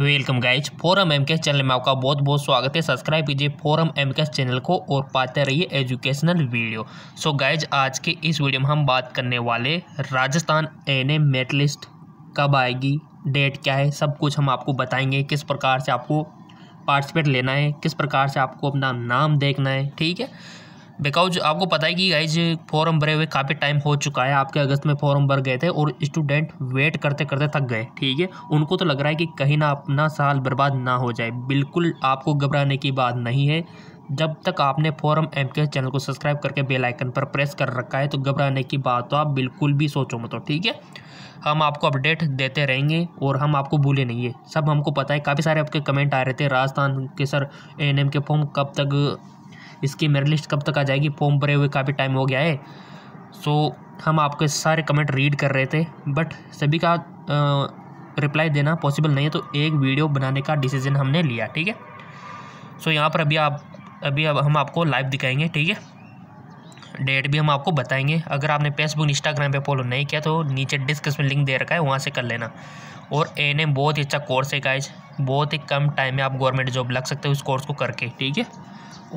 welcome guys forum M channel में आपका बहुत बहुत स्वागत है सब्सक्राइब कीजिए फोरम एम चैनल को और पाते रहिए educational video so so guys आज के इस वीडियो में हम बात करने वाले Rajasthan N A merit list कब आएगी डेट क्या है सब कुछ हम आपको बताएंगे किस प्रकार से आपको पार्टिसिपेट लेना है किस प्रकार से आपको अपना नाम देखना है ठीक है बिकॉज आपको पता है कि गाइज फॉर्म भरे हुए काफ़ी टाइम हो चुका है आपके अगस्त में फॉर्म भर गए थे और स्टूडेंट वेट करते करते थक गए ठीक है उनको तो लग रहा है कि कहीं ना अपना साल बर्बाद ना हो जाए बिल्कुल आपको घबराने की बात नहीं है जब तक आपने फॉरम एम के चैनल को सब्सक्राइब करके बेल आइकन पर प्रेस कर रखा है तो घबराने की बात तो आप बिल्कुल भी सोचो मत ठीक है हम आपको अपडेट देते रहेंगे और हम आपको भूले नहीं है सब हमको पता है काफ़ी सारे आपके कमेंट आ रहे थे राजस्थान के सर एन के फॉर्म कब तक इसकी मेरी लिस्ट कब तक आ जाएगी फॉर्म भरे हुए काफ़ी टाइम हो गया है सो so, हम आपके सारे कमेंट रीड कर रहे थे बट सभी का रिप्लाई देना पॉसिबल नहीं है तो एक वीडियो बनाने का डिसीजन हमने लिया ठीक है सो यहाँ पर अभी आप अभी अब हम आपको लाइव दिखाएंगे ठीक है डेट भी हम आपको बताएंगे अगर आपने फेसबुक इंस्टाग्राम पे फॉलो नहीं किया तो नीचे डिस्क्रिप्शन लिंक दे रखा है वहाँ से कर लेना और ए बहुत ही अच्छा कोर्स है गाइज बहुत ही कम टाइम में आप गवर्नमेंट जॉब लग सकते हो उस कोर्स को करके ठीक है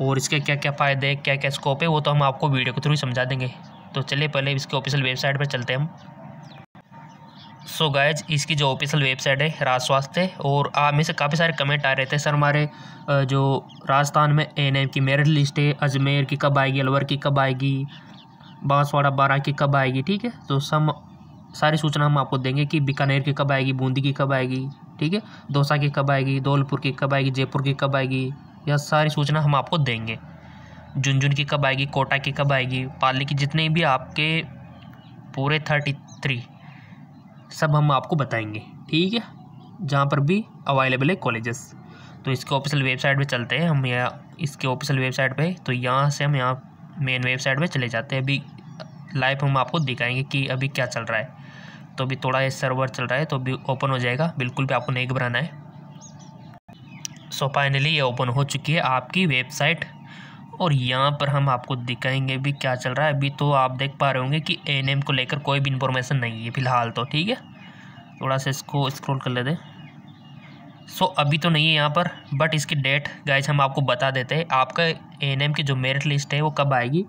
और इसके क्या क्या फ़ायदे हैं क्या क्या स्कोप है वो तो हम आपको वीडियो के थ्रू ही समझा देंगे तो चलिए पहले इसके ऑफिशियल वेबसाइट पर चलते हैं हम सो गायज इसकी जो ऑफिशियल वेबसाइट है राज स्वास्थ्य और आप में से काफ़ी सारे कमेंट आ रहे थे सर हमारे जो राजस्थान में एन की मेरिट लिस्ट है अजमेर की कब आएगी अलवर की कब आएगी बांसवाड़ा बारह की कब आएगी ठीक है तो सम सारी सूचना हम आपको देंगे कि बीकानेर की कब आएगी बूंदी की कब आएगी ठीक है दौसा की कब आएगी धौलपुर की कब आएगी जयपुर की कब आएगी यह सारी सूचना हम आपको देंगे झुंझुन की कब आएगी कोटा की कब आएगी पाली की जितने भी आपके पूरे थर्टी थ्री सब हम आपको बताएंगे ठीक है जहाँ पर भी अवेलेबल है कॉलेजेस तो इसके ऑफिशियल वेबसाइट पे चलते हैं हम यहाँ इसके ऑफिशियल वेबसाइट पे तो यहाँ से हम यहाँ मेन वेबसाइट पे चले जाते हैं अभी लाइव हम आपको दिखाएंगे कि अभी क्या चल रहा है तो अभी थोड़ा ये सर्वर चल रहा है तो अभी ओपन हो जाएगा बिल्कुल भी आपको नहीं घबराना है सो फाइनली ये ओपन हो चुकी है आपकी वेबसाइट और यहाँ पर हम आपको दिखाएंगे भी क्या चल रहा है अभी तो आप देख पा रहे होंगे कि एन को लेकर कोई भी इन्फॉर्मेशन नहीं है फ़िलहाल तो ठीक है थोड़ा सा इसको स्क्रॉल कर लेते सो so, अभी तो नहीं है यहाँ पर बट इसकी डेट गाइज हम आपको बता देते हैं आपका एन की जो मेरिट लिस्ट है वो कब आएगी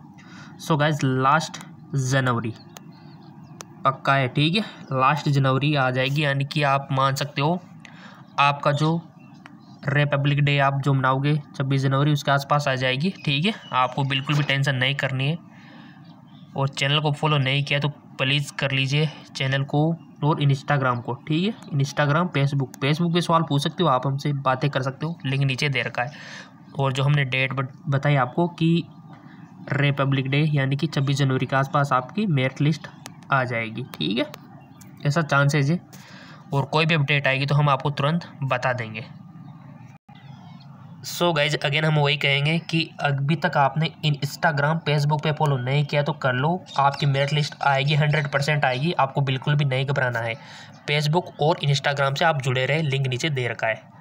सो गाइज लास्ट जनवरी पक्का है ठीक है लास्ट जनवरी आ जाएगी यानी कि आप मान सकते हो आपका जो रिपब्लिक डे आप जो मनाओगे छब्बीस जनवरी उसके आसपास आ जाएगी ठीक है आपको बिल्कुल भी टेंशन नहीं करनी है और चैनल को फॉलो नहीं किया तो प्लीज़ कर लीजिए चैनल को और इंस्टाग्राम को ठीक है इंस्टाग्राम फेसबुक फेसबुक पे सवाल पूछ सकते हो आप हमसे बातें कर सकते हो लिंक नीचे दे रखा है और जो हमने डेट बताई आपको कि रिपब्लिक डे यानी कि छब्बीस जनवरी के आसपास आपकी मेरिट लिस्ट आ जाएगी ठीक है ऐसा चांसेज है और कोई भी अपडेट आएगी तो हम आपको तुरंत बता देंगे सो गाइज अगेन हम वही कहेंगे कि अभी तक आपने इंस्टाग्राम फेसबुक पे फॉलो नहीं किया तो कर लो आपकी मेरिट लिस्ट आएगी हंड्रेड परसेंट आएगी आपको बिल्कुल भी नहीं घबराना है फेसबुक और इंस्टाग्राम से आप जुड़े रहे लिंक नीचे दे रखा है